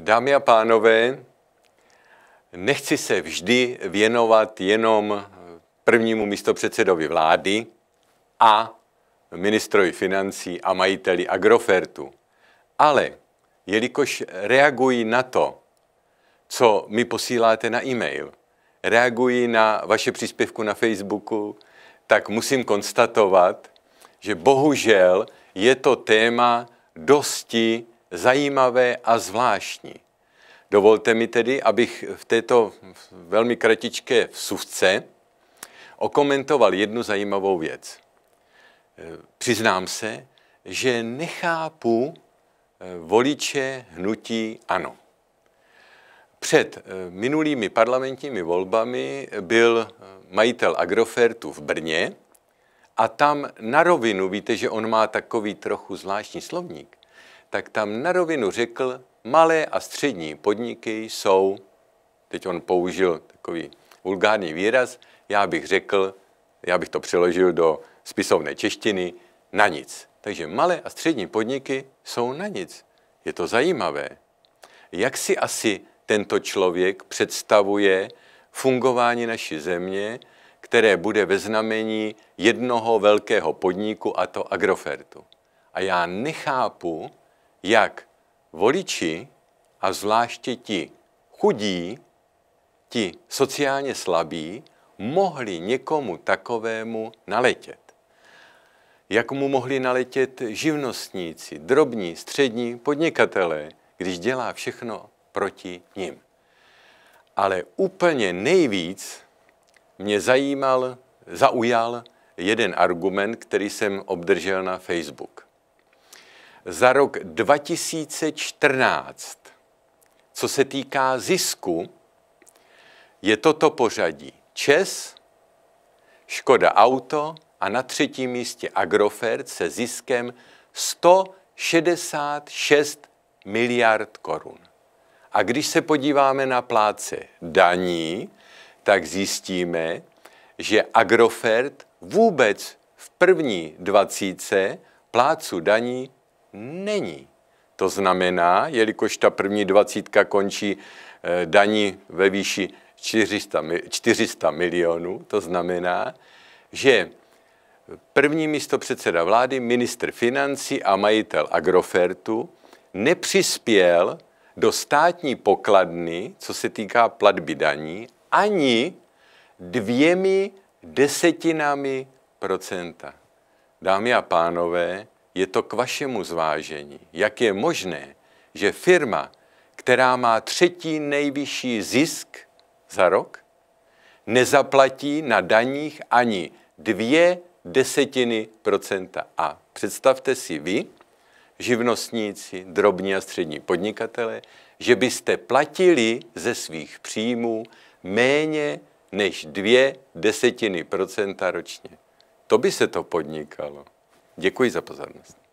Dámy a pánové, nechci se vždy věnovat jenom prvnímu místopředsedovi vlády a ministrovi financí a majiteli Agrofertu. Ale jelikož reaguji na to, co mi posíláte na e-mail, reaguji na vaše příspěvku na Facebooku, tak musím konstatovat, že bohužel je to téma dosti zajímavé a zvláštní. Dovolte mi tedy, abych v této velmi kratičké vsuvce okomentoval jednu zajímavou věc. E, přiznám se, že nechápu e, voliče hnutí ano. Před e, minulými parlamentními volbami byl majitel Agrofertu v Brně a tam na rovinu, víte, že on má takový trochu zvláštní slovník, tak tam na rovinu řekl, malé a střední podniky jsou, teď on použil takový vulgární výraz, já bych řekl, já bych to přeložil do spisovné češtiny, na nic. Takže malé a střední podniky jsou na nic. Je to zajímavé. Jak si asi tento člověk představuje fungování naší země, které bude ve znamení jednoho velkého podniku, a to Agrofertu? A já nechápu, jak voliči a zvláště ti chudí, ti sociálně slabí, mohli někomu takovému naletět. Jak mu mohli naletět živnostníci, drobní, střední podnikatelé, když dělá všechno proti ním? Ale úplně nejvíc mě zajímal, zaujal jeden argument, který jsem obdržel na Facebook za rok 2014, co se týká zisku, je toto pořadí. ČES, Škoda Auto a na třetím místě Agrofert se ziskem 166 miliard korun. A když se podíváme na pláce daní, tak zjistíme, že Agrofert vůbec v první dvacíce plácu daní není. To znamená, jelikož ta první dvacítka končí eh, daní ve výši 400, 400 milionů, to znamená, že první místo předseda vlády, ministr financí a majitel Agrofertu nepřispěl do státní pokladny, co se týká platby daní, ani dvěmi desetinami procenta. Dámy a pánové, je to k vašemu zvážení. Jak je možné, že firma, která má třetí nejvyšší zisk za rok, nezaplatí na daních ani dvě desetiny procenta. A představte si vy, živnostníci, drobní a střední podnikatele, že byste platili ze svých příjmů méně než dvě desetiny procenta ročně. To by se to podnikalo. Děkuji za pozornost.